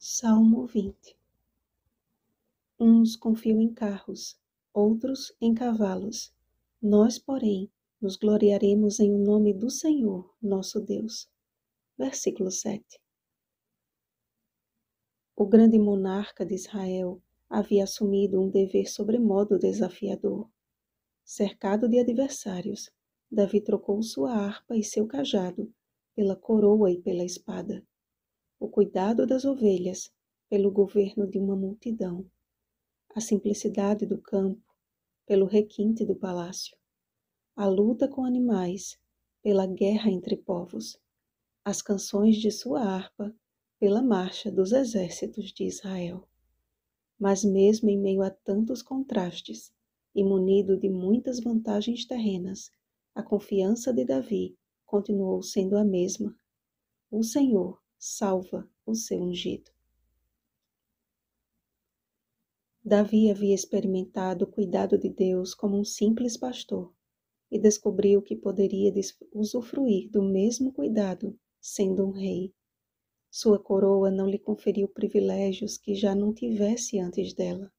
Salmo 20 Uns confiam em carros, outros em cavalos. Nós, porém, nos gloriaremos em o nome do Senhor, nosso Deus. Versículo 7 O grande monarca de Israel havia assumido um dever sobremodo desafiador. Cercado de adversários, Davi trocou sua harpa e seu cajado pela coroa e pela espada o cuidado das ovelhas pelo governo de uma multidão, a simplicidade do campo pelo requinte do palácio, a luta com animais pela guerra entre povos, as canções de sua harpa pela marcha dos exércitos de Israel. Mas, mesmo em meio a tantos contrastes e munido de muitas vantagens terrenas, a confiança de Davi continuou sendo a mesma. O Senhor salva o seu ungido. Davi havia experimentado o cuidado de Deus como um simples pastor e descobriu que poderia usufruir do mesmo cuidado sendo um rei. Sua coroa não lhe conferiu privilégios que já não tivesse antes dela.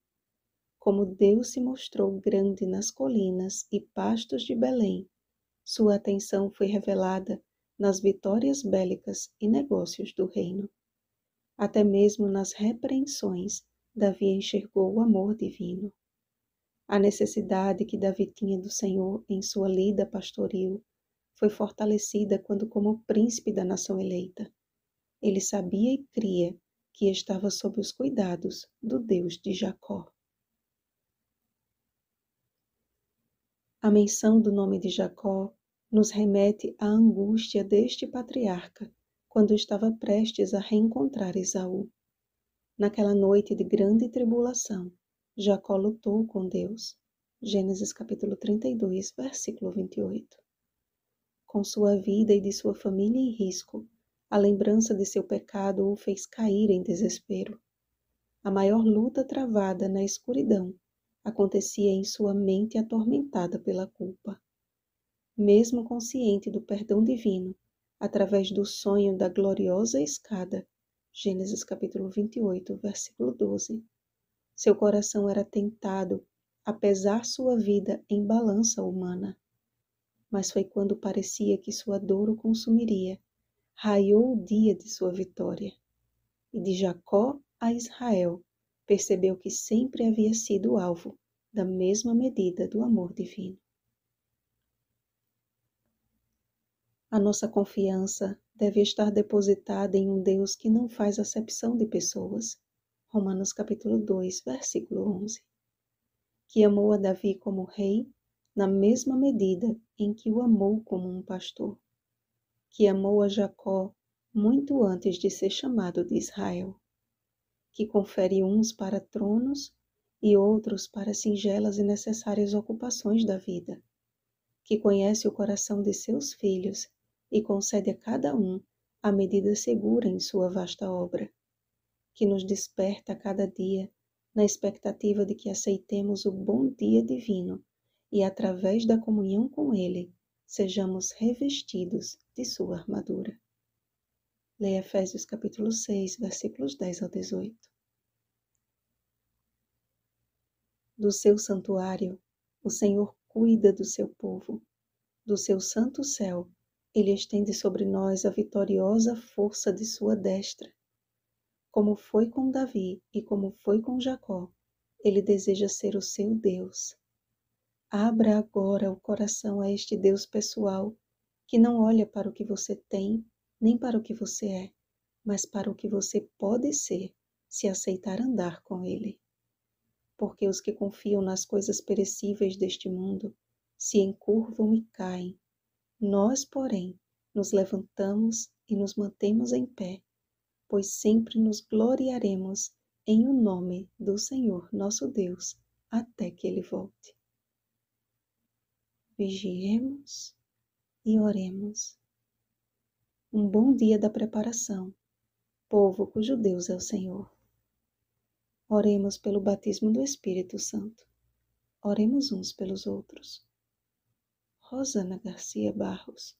Como Deus se mostrou grande nas colinas e pastos de Belém, sua atenção foi revelada nas vitórias bélicas e negócios do reino. Até mesmo nas repreensões, Davi enxergou o amor divino. A necessidade que Davi tinha do Senhor em sua lida pastoril foi fortalecida quando, como príncipe da nação eleita, ele sabia e cria que estava sob os cuidados do Deus de Jacó. A menção do nome de Jacó nos remete à angústia deste patriarca quando estava prestes a reencontrar Esaú. Naquela noite de grande tribulação, Jacó lutou com Deus. Gênesis capítulo 32, versículo 28. Com sua vida e de sua família em risco, a lembrança de seu pecado o fez cair em desespero. A maior luta travada na escuridão acontecia em sua mente atormentada pela culpa mesmo consciente do perdão divino, através do sonho da gloriosa escada. Gênesis capítulo 28, versículo 12. Seu coração era tentado a pesar sua vida em balança humana. Mas foi quando parecia que sua dor o consumiria, raiou o dia de sua vitória. E de Jacó a Israel, percebeu que sempre havia sido alvo da mesma medida do amor divino. A nossa confiança deve estar depositada em um Deus que não faz acepção de pessoas. Romanos capítulo 2, versículo 11. Que amou a Davi como rei, na mesma medida em que o amou como um pastor. Que amou a Jacó muito antes de ser chamado de Israel. Que confere uns para tronos e outros para singelas e necessárias ocupações da vida. Que conhece o coração de seus filhos e concede a cada um a medida segura em sua vasta obra, que nos desperta a cada dia na expectativa de que aceitemos o bom dia divino e, através da comunhão com Ele, sejamos revestidos de sua armadura. Leia Efésios capítulo 6, versículos 10 ao 18. Do seu santuário, o Senhor cuida do seu povo, do seu santo céu, ele estende sobre nós a vitoriosa força de sua destra. Como foi com Davi e como foi com Jacó, ele deseja ser o seu Deus. Abra agora o coração a este Deus pessoal, que não olha para o que você tem, nem para o que você é, mas para o que você pode ser, se aceitar andar com Ele. Porque os que confiam nas coisas perecíveis deste mundo se encurvam e caem, nós, porém, nos levantamos e nos mantemos em pé, pois sempre nos gloriaremos em o nome do Senhor nosso Deus, até que ele volte. Vigiemos e oremos. Um bom dia da preparação, povo cujo Deus é o Senhor. Oremos pelo batismo do Espírito Santo. Oremos uns pelos outros. Rosana Garcia Barros.